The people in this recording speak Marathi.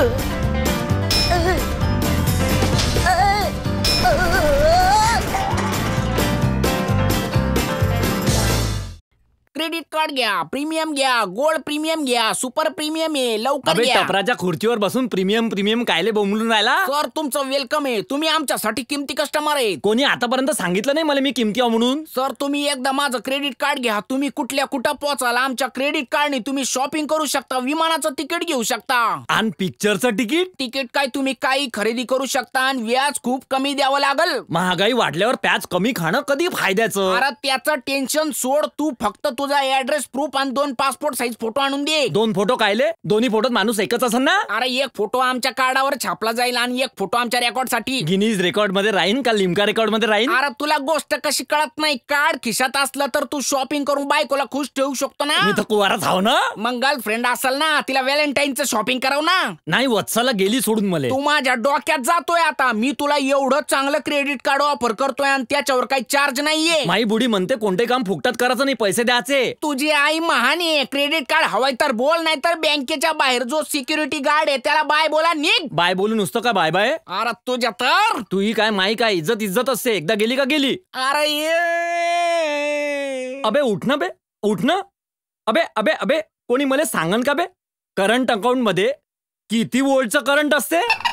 Ugh. Ừ. क्रेडिट कार्ड घ्या प्रीमियम घ्या गोल्ड प्रीमियम घ्या सुपर प्रीमियम आहे लवकर अबे टपराच्या खुर्चीवर बसून प्रीमियम प्रीमियम कायले बोमलून राहिला सर तुमचं वेलकम आहे तुम्ही आमच्यासाठी किमती कस्टमर आहे कोणी आतापर्यंत सांगितलं नाही मला मी किमती म्हणून सर तुम्ही एकदा माझं क्रेडिट कार्ड घ्या तुम्ही कुठल्या कुठं पोहोचाल आमच्या क्रेडिट कार्डने तुम्ही शॉपिंग करू शकता विमानाचं तिकीट घेऊ शकता आणि पिक्चरचं तिकीट तिकीट काय तुम्ही काही खरेदी करू शकता आणि व्याज खूप कमी द्यावं लागल महागाई वाढल्यावर प्याज कमी खाणं कधी फायद्याचं अरे त्याचं टेन्शन सोड तू फक्त तुझा माझा ऍड्रेस प्रूफ आणि दोन पासपोर्ट साईज फोटो आणून दे दोन फोटो कायले दोन्ही फोटोत माणूस एकच असेल ना अरे एक फोटो आमच्या कार्डावर छापला जाईल आणि एक फोटो आमच्या रेकॉर्ड साठी गिनीज रेकॉर्ड मध्ये राहीन का लिमका रेकॉर्ड मध्ये राहीन अरे तुला गोष्ट कशी कळत नाही कार्ड खिशात असलं तर तू शॉपिंग करून बायकोला खुश ठेवू शकतो ना मी तर ना मग गर्लफ्रेंड असेल ना तिला च शॉपिंग कराव ना नाही वत्सला गेली सोडून मला तू माझ्या डोक्यात जातोय आता मी तुला एवढं चांगलं क्रेडिट कार्ड ऑफर करतोय आणि त्याच्यावर काही चार्ज नाहीये माई बुडी म्हणते कोणते काम फुकटात करायचं नाही पैसे द्यायचे पाहिजे तुझी आई महान आहे क्रेडिट कार्ड हवाय तर बोल नाही तर बँकेच्या बाहेर जो सिक्युरिटी गार्ड आहे त्याला बाय बोला निघ बाय बोलू नुसतं का बाय बाय अरे तुझ्या तर तू ही काय माई काय इज्जत इज्जत असते एकदा गेली का गेली अरे ये अबे उठ ना बे उठ ना अबे अबे अबे कोणी मला सांगन का बे करंट अकाउंट मध्ये किती वोल्टचं करंट असते